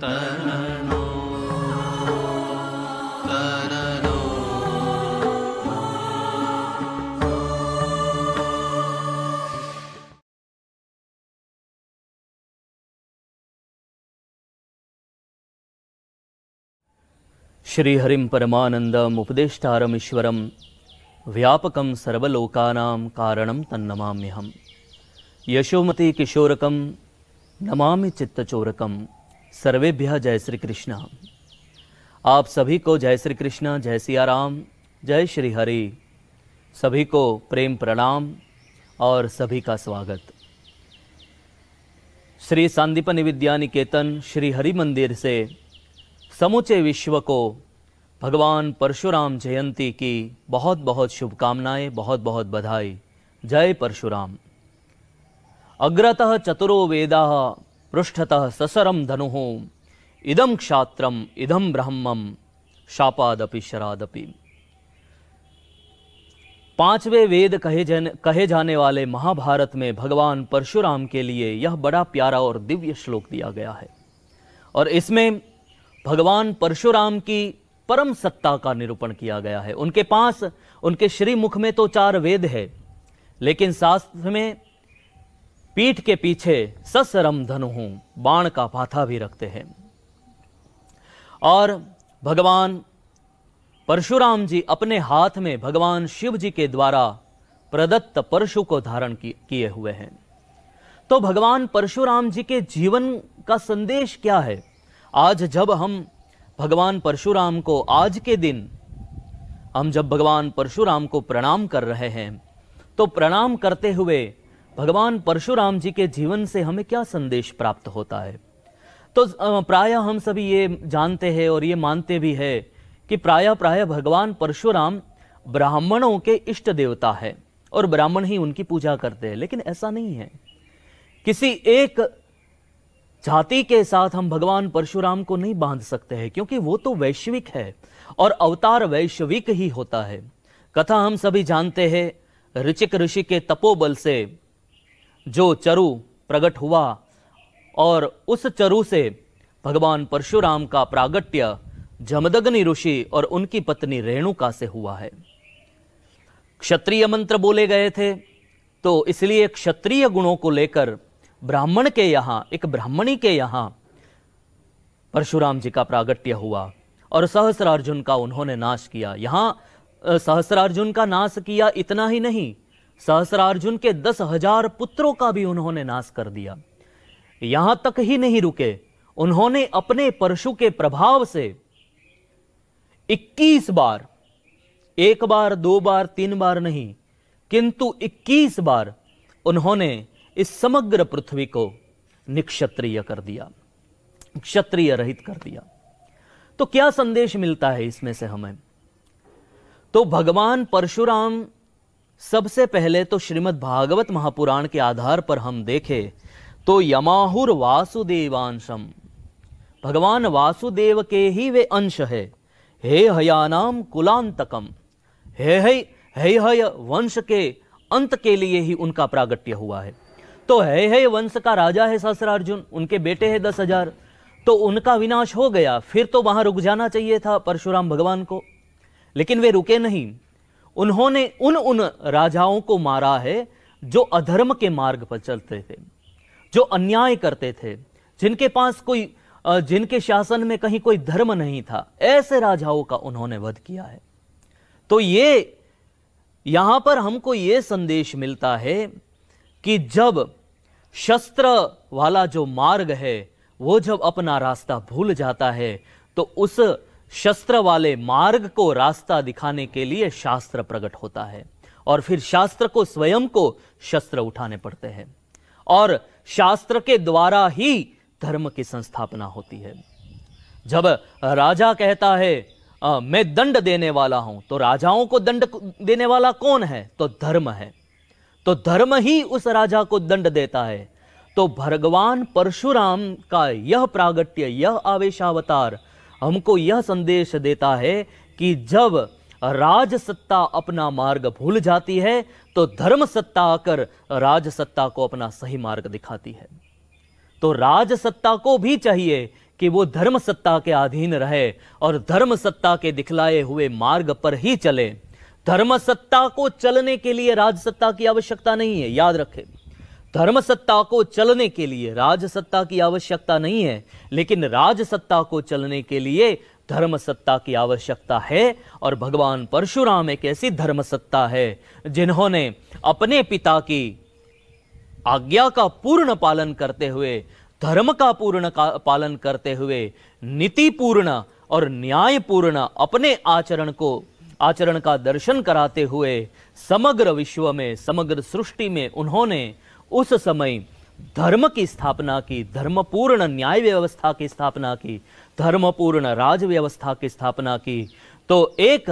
श्रीहरिं परमानन्दमुपदेष्टारमीश्वरं व्यापकं सर्वलोकानां कारणं तन्नमाम्यहं यशोमति किशोरकं नमामि चित्तचोरकं सर्वेभ्य जय श्री कृष्ण आप सभी को जय श्री कृष्ण जय सिया राम जय श्री हरि सभी को प्रेम प्रणाम और सभी का स्वागत श्री सांदीपनि विद्या निकेतन श्री हरि मंदिर से समूचे विश्व को भगवान परशुराम जयंती की बहुत बहुत शुभकामनाएं बहुत बहुत बधाई जय परशुराम अग्रतः चतुरो वेदा पृष्ठतः ससरम धनु इदम क्षात्रम इदम ब्रह्मम शापादपि शरादपि पांचवे वेद कहे जन कहे जाने वाले महाभारत में भगवान परशुराम के लिए यह बड़ा प्यारा और दिव्य श्लोक दिया गया है और इसमें भगवान परशुराम की परम सत्ता का निरूपण किया गया है उनके पास उनके श्रीमुख में तो चार वेद है लेकिन शास्त्र में पीठ के पीछे ससरम धनु हूं बाण का पाथा भी रखते हैं और भगवान परशुराम जी अपने हाथ में भगवान शिव जी के द्वारा प्रदत्त परशु को धारण किए हुए हैं तो भगवान परशुराम जी के जीवन का संदेश क्या है आज जब हम भगवान परशुराम को आज के दिन हम जब भगवान परशुराम को प्रणाम कर रहे हैं तो प्रणाम करते हुए भगवान परशुराम जी के जीवन से हमें क्या संदेश प्राप्त होता है तो प्राय हम सभी ये जानते हैं और ये मानते भी है कि प्राय प्राय भगवान परशुराम ब्राह्मणों के इष्ट देवता है और ब्राह्मण ही उनकी पूजा करते हैं लेकिन ऐसा नहीं है किसी एक जाति के साथ हम भगवान परशुराम को नहीं बांध सकते हैं क्योंकि वो तो वैश्विक है और अवतार वैश्विक ही होता है कथा हम सभी जानते हैं ऋचिक ऋषि के तपोबल से जो चरु प्रकट हुआ और उस चरु से भगवान परशुराम का प्रागट्य जमदग्नि ऋषि और उनकी पत्नी रेणुका से हुआ है क्षत्रिय मंत्र बोले गए थे तो इसलिए क्षत्रिय गुणों को लेकर ब्राह्मण के यहाँ एक ब्राह्मणी के यहाँ परशुराम जी का प्रागट्य हुआ और सहस्रार्जुन का उन्होंने नाश किया यहाँ सहस्रार्जुन का नाश किया इतना ही नहीं सहस्रार्जुन के दस हजार पुत्रों का भी उन्होंने नाश कर दिया यहां तक ही नहीं रुके उन्होंने अपने परशु के प्रभाव से 21 बार एक बार दो बार तीन बार नहीं किंतु 21 बार उन्होंने इस समग्र पृथ्वी को निक्षत्रिय कर दिया क्षत्रिय रहित कर दिया तो क्या संदेश मिलता है इसमें से हमें तो भगवान परशुराम सबसे पहले तो श्रीमद् भागवत महापुराण के आधार पर हम देखें तो यमाहुर वासुदेवांशम भगवान वासुदेव के ही वे अंश है हे हयानाम कुलांतकम हे हय हे हय वंश के अंत के लिए ही उनका प्रागट्य हुआ है तो हे हे वंश का राजा है सहस्रार्जुन उनके बेटे हैं दस हजार तो उनका विनाश हो गया फिर तो वहां रुक जाना चाहिए था परशुराम भगवान को लेकिन वे रुके नहीं उन्होंने उन उन राजाओं को मारा है जो अधर्म के मार्ग पर चलते थे जो अन्याय करते थे जिनके पास कोई जिनके शासन में कहीं कोई धर्म नहीं था ऐसे राजाओं का उन्होंने वध किया है तो ये यहां पर हमको ये संदेश मिलता है कि जब शस्त्र वाला जो मार्ग है वो जब अपना रास्ता भूल जाता है तो उस शस्त्र वाले मार्ग को रास्ता दिखाने के लिए शास्त्र प्रकट होता है और फिर शास्त्र को स्वयं को शस्त्र उठाने पड़ते हैं और शास्त्र के द्वारा ही धर्म की संस्थापना होती है जब राजा कहता है आ, मैं दंड देने वाला हूं तो राजाओं को दंड देने वाला कौन है तो धर्म है तो धर्म ही उस राजा को दंड देता है तो भगवान परशुराम का यह प्रागट्य यह आवेशावतार हमको यह संदेश देता है कि जब राज सत्ता अपना मार्ग भूल जाती है तो धर्म सत्ता आकर राज सत्ता को अपना सही मार्ग दिखाती है तो राज सत्ता को भी चाहिए कि वो धर्म सत्ता के अधीन रहे और धर्म सत्ता के दिखलाए हुए मार्ग पर ही चले धर्म सत्ता को चलने के लिए राज सत्ता की आवश्यकता नहीं है याद रखें धर्म सत्ता को चलने के लिए राज सत्ता की आवश्यकता नहीं है लेकिन राज सत्ता को चलने के लिए धर्म सत्ता की आवश्यकता है और भगवान परशुराम एक ऐसी धर्म सत्ता है जिन्होंने अपने पिता की आज्ञा का पूर्ण पालन करते हुए धर्म का पूर्ण का पालन करते हुए नीति पूर्ण और न्याय पूर्ण अपने आचरण को आचरण का दर्शन कराते हुए समग्र विश्व में समग्र सृष्टि में उन्होंने उस समय धर्म की स्थापना की धर्मपूर्ण न्याय व्यवस्था की स्थापना की धर्मपूर्ण राज व्यवस्था की स्थापना की तो एक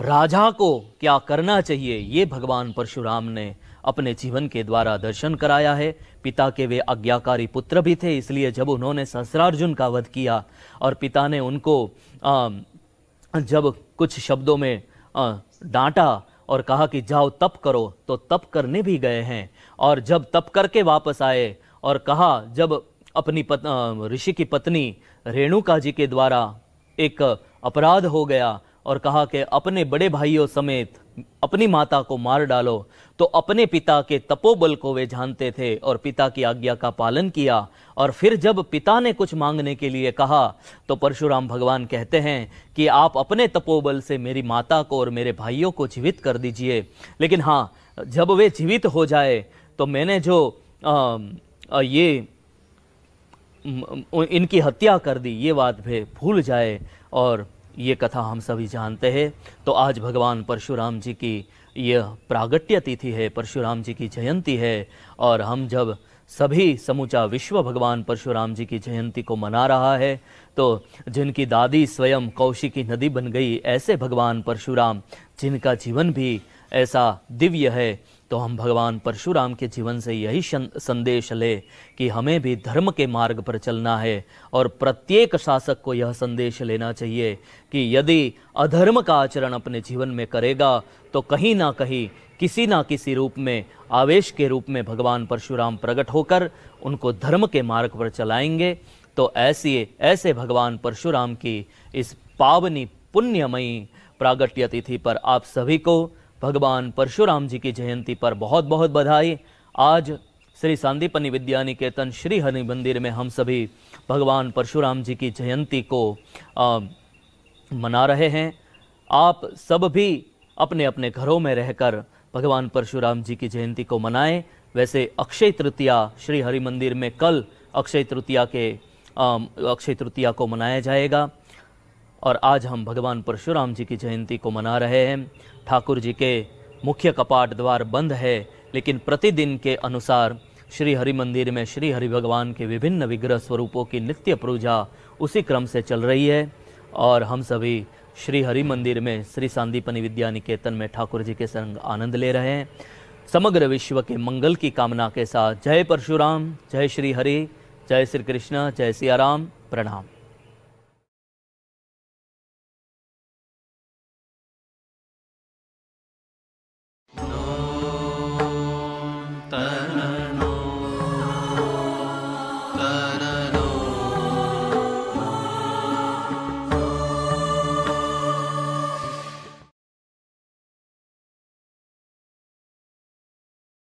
राजा को क्या करना चाहिए ये भगवान परशुराम ने अपने जीवन के द्वारा दर्शन कराया है पिता के वे आज्ञाकारी पुत्र भी थे इसलिए जब उन्होंने सहस्रार्जुन का वध किया और पिता ने उनको आ, जब कुछ शब्दों में डांटा और कहा कि जाओ तप करो तो तप करने भी गए हैं और जब तप करके वापस आए और कहा जब अपनी ऋषि की पत्नी रेणुका जी के द्वारा एक अपराध हो गया और कहा कि अपने बड़े भाइयों समेत अपनी माता को मार डालो तो अपने पिता के तपोबल को वे जानते थे और पिता की आज्ञा का पालन किया और फिर जब पिता ने कुछ मांगने के लिए कहा तो परशुराम भगवान कहते हैं कि आप अपने तपोबल से मेरी माता को और मेरे भाइयों को जीवित कर दीजिए लेकिन हाँ जब वे जीवित हो जाए तो मैंने जो आ, आ, ये इनकी हत्या कर दी ये बात भी भूल जाए और ये कथा हम सभी जानते हैं तो आज भगवान परशुराम जी की यह प्रागट्य तिथि है परशुराम जी की जयंती है और हम जब सभी समूचा विश्व भगवान परशुराम जी की जयंती को मना रहा है तो जिनकी दादी स्वयं कौशिकी नदी बन गई ऐसे भगवान परशुराम जिनका जीवन भी ऐसा दिव्य है तो हम भगवान परशुराम के जीवन से यही संदेश ले कि हमें भी धर्म के मार्ग पर चलना है और प्रत्येक शासक को यह संदेश लेना चाहिए कि यदि अधर्म का आचरण अपने जीवन में करेगा तो कहीं ना कहीं किसी ना किसी रूप में आवेश के रूप में भगवान परशुराम प्रकट होकर उनको धर्म के मार्ग पर चलाएंगे तो ऐसे ऐसे भगवान परशुराम की इस पावनी पुण्यमयी प्रागट्य तिथि पर आप सभी को भगवान परशुराम जी की जयंती पर बहुत बहुत बधाई आज श्री सांदीपनी विद्या निकेतन श्री हरि मंदिर में हम सभी भगवान परशुराम जी की जयंती को आ, मना रहे हैं आप सब भी अपने अपने घरों में रहकर भगवान परशुराम जी की जयंती को मनाएं वैसे अक्षय तृतीया श्री हरि मंदिर में कल अक्षय तृतीया के अक्षय तृतीया को मनाया जाएगा और आज हम भगवान परशुराम जी की जयंती को मना रहे हैं ठाकुर जी के मुख्य कपाट द्वार बंद है लेकिन प्रतिदिन के अनुसार श्री हरि मंदिर में श्री हरि भगवान के विभिन्न विग्रह स्वरूपों की नित्य पूजा उसी क्रम से चल रही है और हम सभी श्री हरि मंदिर में श्री सांदीपनि विद्या निकेतन में ठाकुर जी के संग आनंद ले रहे हैं समग्र विश्व के मंगल की कामना के साथ जय परशुराम जय श्री हरि जय श्री कृष्ण जय सियाराम प्रणाम